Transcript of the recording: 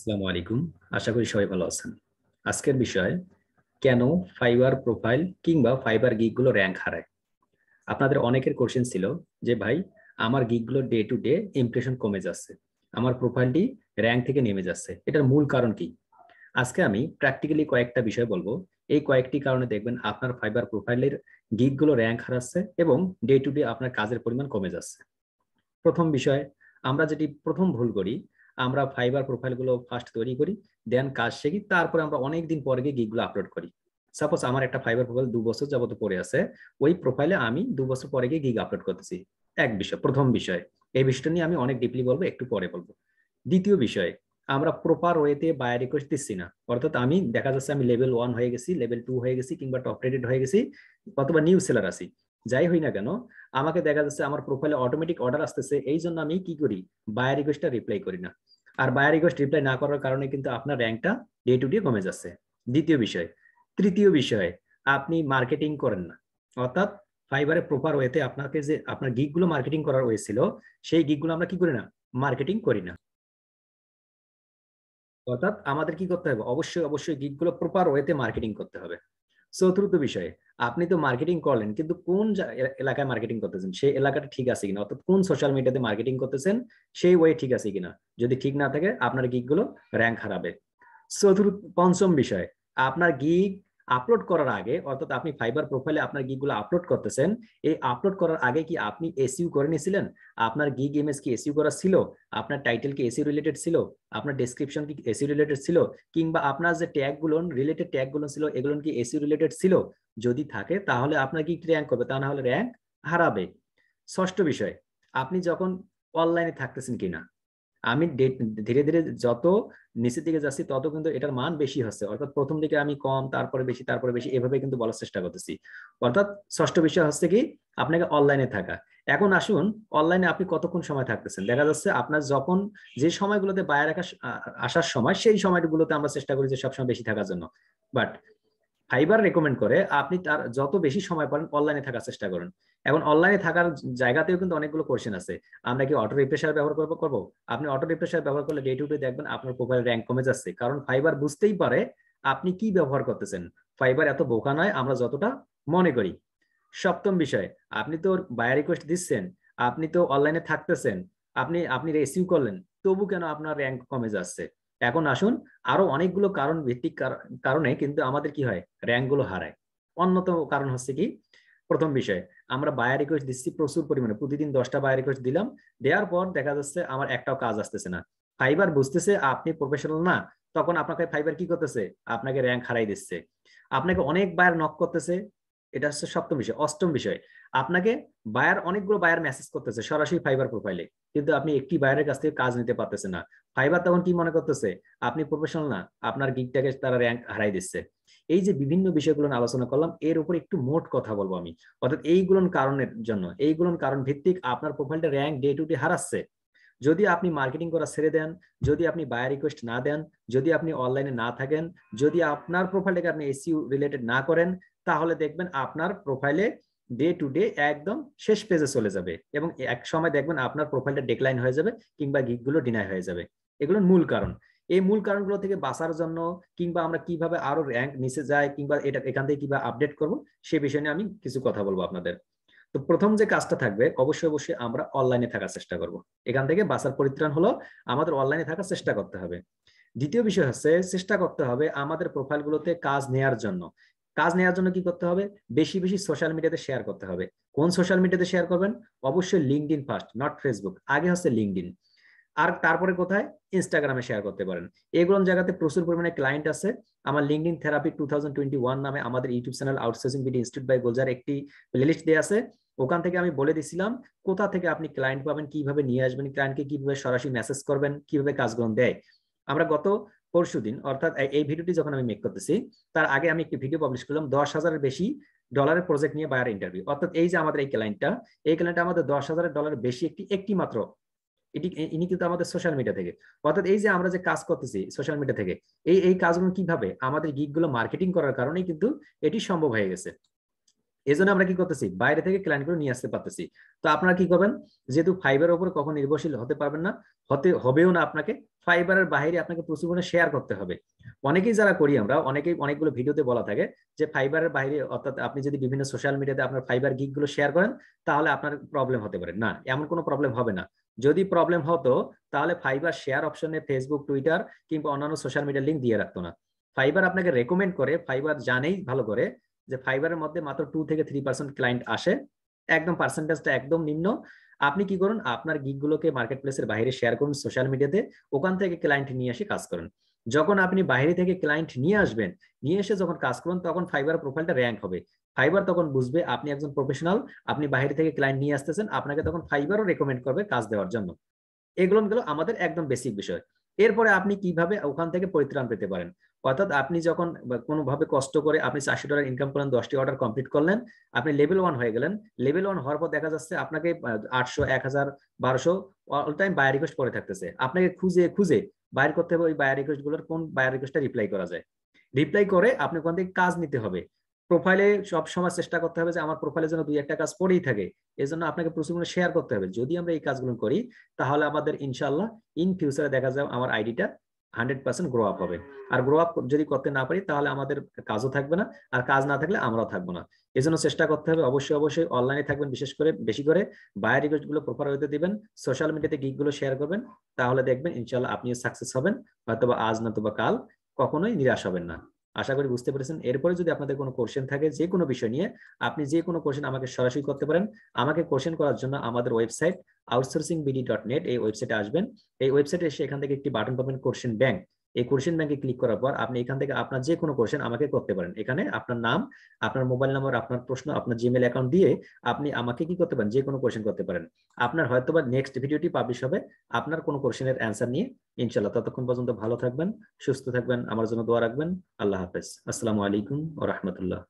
আসসালামু আলাইকুম আশা করি সবাই ভালো আছেন আজকের বিষয় কেন ফাইবার প্রোফাইল কিংবা ফাইবার গিকগুলো র্যাঙ্ক হারায় আপনাদের অনেকের কোশ্চেন ছিল যে ভাই আমার গিকগুলো ডে টু ডে ইমপ্রেশন কমে যাচ্ছে আমার প্রোফাইলটি র্যাঙ্ক থেকে নেমে যাচ্ছে এটার মূল কারণ কি আজকে আমি প্র্যাকটিক্যালি কয়েকটা বিষয় বলবো এই কয়েকটি কারণে দেখবেন আপনার ফাইবার প্রোফাইলের গিকগুলো র্যাঙ্ক হারাচ্ছে এবং ডে টু ডে আপনার কাজের পরিমাণ কমে যাচ্ছে প্রথম বিষয় আমরা যেটি প্রথম ভুল করি আমরা ফাইবার প্রোফাইলগুলো ফার্স্ট তৈরি করি দেন কাজ শিখি তারপরে আমরা অনেক দিন পরে গিয়ে গিগুলো আপলোড করি সাপোজ আমার একটা ফাইবার প্রোফাইল দু বছর যাবত পরে আছে ওই প্রোফাইলে আমি দু বছর পরে গিয়ে গিগ আপলোড করতেছি এক বিষয় প্রথম বিষয় এই বিষয়টা নিয়ে আমি অনেক ডিপলি বলবো একটু পরে বলবো দ্বিতীয় বিষয় আমরা প্রপার ওয়েতে বায়ার রিকোয়েস্ট দিচ্ছি না অর্থাৎ আমি দেখা যাচ্ছে আমি লেভেল ওয়ান হয়ে গেছি লেভেল টু হয়ে গেছি কিংবা টপ রেটেড হয়ে গেছি অথবা নিউ সেলার আছি যাই হই না কেন আমাকে দেখা যাচ্ছে আমার প্রোফাইলে অটোমেটিক অর্ডার আসতেছে এই জন্য আমি কি করি বায়ার রিকোয়েস্টটা রিপ্লাই করি না আর বায়ার রিকোয়েস্ট রিপ্লাই না করার কারণে কিন্তু আপনার র্যাঙ্কটা ডে টু ডে কমে যাচ্ছে দ্বিতীয় বিষয় তৃতীয় বিষয় আপনি মার্কেটিং করেন না অর্থাৎ ফাইবারে প্রপার ওয়েতে আপনাকে যে আপনার গিকগুলো মার্কেটিং করার ওয়ে ছিল সেই গিকগুলো আমরা কি করি না মার্কেটিং করি না অর্থাৎ আমাদের কি করতে হবে অবশ্যই অবশ্যই গিকগুলো প্রপার ওয়েতে মার্কেটিং করতে হবে চতুর্থ বিষয় আপনি তো মার্কেটিং করলেন কিন্তু কোন এলাকায় মার্কেটিং করতেছেন সেই এলাকাটা ঠিক আছে কিনা অর্থাৎ কোন সোশ্যাল মিডিয়াতে মার্কেটিং করতেছেন সেই ওয়ে ঠিক আছে কিনা যদি ঠিক না থাকে আপনার গিকগুলো র্যাঙ্ক হারাবে চতুর্থ পঞ্চম বিষয় আপনার গিক আপলোড করার আগে অর্থাৎ আপনি ফাইবার প্রোফাইলে আপনার গিগুলো আপলোড করতেছেন এই আপলোড করার আগে কি আপনি এসইউ করে নিয়েছিলেন আপনার গিগ ইমেজ কি এসইউ করা ছিল আপনার টাইটেল কি এসিউ রিলেটেড ছিল আপনার ডিসক্রিপশন কি এসিউ রিলেটেড ছিল কিংবা আপনার যে ট্যাগগুলো রিলেটেড ট্যাগগুলো ছিল এগুলো কি এসি রিলেটেড ছিল যদি থাকে তাহলে আপনার কি র্যাঙ্ক করবে তা না হলে র্যাঙ্ক হারাবে ষষ্ঠ বিষয় আপনি যখন অনলাইনে থাকতেছেন কিনা আমি ধীরে ধীরে যত নিচের দিকে যাচ্ছি তত কিন্তু এটার মান বেশি হচ্ছে অর্থাৎ প্রথম দিকে আমি কম তারপরে বেশি তারপরে বেশি এভাবে কিন্তু বলার চেষ্টা করতেছি অর্থাৎ ষষ্ঠ বিষয় হচ্ছে কি আপনাকে অনলাইনে থাকা এখন আসুন অনলাইনে আপনি কতক্ষণ সময় থাকতেছেন দেখা যাচ্ছে আপনার যখন যে সময়গুলোতে বাইরে আসার সময় সেই সময়গুলোতে আমরা চেষ্টা করি যে সবসময় বেশি থাকার জন্য বাট ফাইবার রেকমেন্ড করে আপনি তার যত বেশি সময় পারেন অনলাইনে থাকার চেষ্টা করুন এখন অনলাইনে থাকার জায়গাতেও কিন্তু অনেকগুলো কোশ্চেন আছে আমরা কি অটো রিপ্রেশার ব্যবহার করবো করবো আপনি অটো রিপ্রেশার ব্যবহার করলে ডে টু ডে দেখবেন আপনার প্রোফাইল র্যাঙ্ক কমে যাচ্ছে কারণ ফাইবার বুঝতেই পারে আপনি কি ব্যবহার করতেছেন ফাইবার এত বোকা নয় আমরা যতটা মনে করি সপ্তম বিষয় আপনি তো বায়ার রিকোয়েস্ট দিচ্ছেন আপনি তো অনলাইনে থাকতেছেন আপনি আপনি রেসিভ করলেন তবু কেন আপনার র্যাঙ্ক কমে যাচ্ছে এখন আসুন আরো অনেকগুলো কারণ ভিত্তিক কারণে কিন্তু আমাদের কি হয় র্যাঙ্কগুলো হারায় অন্যতম কারণ হচ্ছে কি প্রথম বিষয় আমরা বায়ার রিকোয়েস্ট দিচ্ছি প্রচুর পরিমাণে প্রতিদিন দশটা বায়ার রিকোয়েস্ট দিলাম দেওয়ার পর দেখা যাচ্ছে আমার একটাও কাজ আসতেছে না ফাইবার বুঝতেছে আপনি প্রফেশনাল না তখন আপনাকে ফাইবার কি করতেছে আপনাকে র্যাঙ্ক হারাই দিচ্ছে আপনাকে অনেক বায়ার নক করতেছে এটা হচ্ছে সপ্তম বিষয় অষ্টম বিষয় আপনাকে বায়ার অনেকগুলো বায়ার মেসেজ করতেছে সরাসরি ফাইবার প্রোফাইলে কিন্তু আপনি একটি বায়ারের কাছ থেকে কাজ নিতে পারতেছে না ফাইবার তখন কি মনে করতেছে আপনি প্রফেশনাল না আপনার গিকটাকে তারা র্যাঙ্ক হারাই দিচ্ছে এই যে বিভিন্ন বিষয়গুলো আলোচনা করলাম এর উপর একটু মোট কথা বলবো আমি অর্থাৎ এইগুলোর কারণের জন্য এইগুলোর কারণ ভিত্তিক আপনার প্রোফাইলটা র্যাঙ্ক ডে টু ডে হারাচ্ছে যদি আপনি মার্কেটিং করা ছেড়ে দেন যদি আপনি বায়ার রিকোয়েস্ট না দেন যদি আপনি অনলাইনে না থাকেন যদি আপনার প্রোফাইলটাকে আপনি এসিউ রিলেটেড না করেন তাহলে দেখবেন আপনার প্রোফাইলে ডে টু ডে একদম শেষ পেজে চলে যাবে এবং এক সময় দেখবেন আপনার প্রোফাইলটা ডেক্লাইন হয়ে যাবে কিংবা গিকগুলো ডিনাই হয়ে যাবে এগুলোর মূল কারণ এই মূল কারণগুলো থেকে বাঁচার জন্য কিংবা আমরা কিভাবে আরো র্যাঙ্ক নিচে যায় কিংবা এটা এখান থেকে কিভাবে আপডেট করব সে বিষয় নিয়ে আমি কিছু কথা বলবো আপনাদের তো প্রথম যে কাজটা থাকবে অবশ্যই অবশ্যই আমরা অনলাইনে থাকার চেষ্টা করব এখান থেকে বাঁচার পরিত্রাণ হলো আমাদের অনলাইনে থাকার চেষ্টা করতে হবে দ্বিতীয় বিষয় হচ্ছে চেষ্টা করতে হবে আমাদের প্রোফাইলগুলোতে কাজ নেয়ার জন্য কাজ নেওয়ার জন্য কি করতে হবে বেশি বেশি সোশ্যাল মিডিয়াতে শেয়ার করতে হবে কোন সোশ্যাল মিডিয়াতে শেয়ার করবেন অবশ্যই LinkedIn first not Facebook আগে হচ্ছে লিঙ্কড ইন আর তারপরে কোথায় ইনস্টাগ্রামে শেয়ার করতে পারেন এগুলো জায়গাতে প্রচুর পরিমাণে ক্লায়েন্ট আছে আমার ইন থেরাপি টু থাউজেন্ড নামে আমাদের YouTube channel outsourcing BD institute by Golzar একটি প্লেলিস্ট দেওয়া আছে ওখান থেকে আমি বলে দিছিলাম কোথা থেকে আপনি ক্লায়েন্ট পাবেন কিভাবে নিয়ে আসবেন ক্লায়েন্টকে কিভাবে সরাসরি মেসেজ করবেন কিভাবে কাজগুলো দেয় আমরা গত পরশুদিন অর্থাৎ এই ভিডিওটি যখন আমি মেক করতেছি তার আগে আমি একটি ভিডিও পাবলিশ করলাম দশ হাজারের বেশি ডলারের প্রজেক্ট নিয়ে বায়ার ইন্টারভিউ অর্থাৎ এই যে আমাদের এই ক্লায়েন্টটা এই ক্লায়েন্টটা আমাদের দশ হাজারের ডলার বেশি একটি একটি মাত্র এটি ইনি কিন্তু আমাদের সোশ্যাল মিডিয়া থেকে অর্থাৎ এই যে আমরা যে কাজ করতেছি সোশ্যাল মিডিয়া থেকে এই এই কাজগুলো কিভাবে আমাদের গিকগুলো মার্কেটিং করার কারণেই কিন্তু এটি সম্ভব হয়ে গেছে এই জন্য আমরা কি করতেছি বাইরে থেকে করে নিয়ে আসতে পারতেছি তো আপনারা কি করবেন যেহেতু ফাইবারের উপর কখন নির্ভরশীল হতে পারবেন না হতে হবেও না আপনাকে ফাইবারের বাইরে আপনাকে প্রচুর পরিমাণে শেয়ার করতে হবে অনেকেই যারা করি আমরা অনেকেই অনেকগুলো ভিডিওতে বলা থাকে যে ফাইবারের বাইরে অর্থাৎ আপনি যদি বিভিন্ন সোশ্যাল মিডিয়াতে আপনার ফাইবার গিকগুলো শেয়ার করেন তাহলে আপনার প্রবলেম হতে পারে না এমন কোনো প্রবলেম হবে না যদি প্রবলেম হতো তাহলে ফাইবার শেয়ার অপশনে ফেসবুক টুইটার কিংবা অন্যান্য সোশ্যাল মিডিয়া লিঙ্ক দিয়ে রাখতো না ফাইবার আপনাকে রেকমেন্ড করে ফাইবার জানেই ভালো করে যে ফাইবারের মধ্যে মাত্র টু থেকে থ্রি পার্সেন্ট ক্লায়েন্ট আসে একদম পার্সেন্টেজটা একদম নিম্ন আপনি কি করুন আপনার গিকগুলোকে মার্কেট প্লেসের বাইরে শেয়ার করুন সোশ্যাল মিডিয়াতে ওখান থেকে ক্লায়েন্ট নিয়ে এসে কাজ করুন যখন আপনি বাইরে থেকে ক্লায়েন্ট নিয়ে আসবেন নিয়ে এসে যখন কাজ করুন তখন ফাইবার প্রোফাইলটা র্যাঙ্ক হবে ফাইবার তখন বুঝবে আপনি একজন প্রফেশনাল আপনি বাইরে থেকে ক্লায়েন্ট নিয়ে আসতেছেন আপনাকে তখন ফাইবারও রেকমেন্ড করবে কাজ দেওয়ার জন্য এগুলো গেল আমাদের একদম বেসিক বিষয় এরপরে আপনি কিভাবে ওখান থেকে পরিত্রাণ পেতে পারেন অর্থাৎ আপনি যখন কোনোভাবে কষ্ট করে আপনি চারশো ডলার ইনকাম করলেন দশটি অর্ডার কমপ্লিট করলেন আপনি লেভেল ওয়ান হয়ে গেলেন লেভেল ওয়ান হওয়ার পর দেখা যাচ্ছে আপনাকে আটশো এক হাজার বারোশো অল টাইম বায়ার রিকোয়েস্ট করে থাকতেছে আপনাকে খুঁজে খুঁজে বাইর করতে হবে ওই বায়ার রিকোয়েস্ট গুলোর কোন বায়ার রিকোয়েস্টটা রিপ্লাই করা যায় রিপ্লাই করে আপনি ওখান থেকে কাজ নিতে হবে প্রোফাইলে সবসময় চেষ্টা করতে হবে যে আমার প্রোফাইলে যেন দুই একটা কাজ পড়েই থাকে এই জন্য আপনাকে প্রচুর শেয়ার করতে হবে যদি আমরা এই কাজগুলো করি তাহলে আমাদের ইনশাল্লাহ ইন ফিউচারে দেখা যায় আমার আইডিটা হান্ড্রেড পার্সেন্ট গ্রো আপ হবে আর গ্রো আপ যদি করতে না পারি তাহলে আমাদের কাজও থাকবে না আর কাজ না থাকলে আমরাও থাকবো না এই জন্য চেষ্টা করতে হবে অবশ্যই অবশ্যই অনলাইনে থাকবেন বিশেষ করে বেশি করে বায়ার রিকোয়েস্ট গুলো প্রপার হতে দিবেন সোশ্যাল মিডিয়াতে গিক গুলো শেয়ার করবেন তাহলে দেখবেন ইনশাল্লাহ আপনিও সাকসেস হবেন হয়তোবা আজ না তো বা কাল কখনোই নিরাশ হবেন না আশা করি বুঝতে পেরেছেন এরপরে যদি আপনাদের কোনো কোশ্চেন থাকে যে কোনো বিষয় নিয়ে আপনি যে কোনো কোশ্চেন আমাকে সরাসরি করতে পারেন আমাকে কোশ্চেন করার জন্য আমাদের website outsourcing BD dot net এই ওয়েবসাইটে আসবেন এই ওয়েবসাইটে এসে এখান থেকে একটি বাটন পাবেন কোশ্চেন ব্যাংক এই কোশ্চেন ব্যাংকে ক্লিক করার পর আপনি এখান থেকে আপনার যে কোনো কোশ্চেন আমাকে করতে পারেন এখানে আপনার নাম আপনার মোবাইল নাম্বার আপনার প্রশ্ন আপনার জিমেল অ্যাকাউন্ট দিয়ে আপনি আমাকে কি করতে পারেন যে কোনো কোশ্চেন করতে পারেন আপনার হয়তো বা নেক্সট ভিডিওটি পাবলিশ হবে আপনার কোনো কোশ্চেনের অ্যান্সার নিয়ে ইনশাল্লাহ ততক্ষণ পর্যন্ত ভালো থাকবেন সুস্থ থাকবেন আমার জন্য দোয়া রাখবেন আল্লাহ হাফেজ আসসালামু আলাইকুম ও রহমতুল্লাহ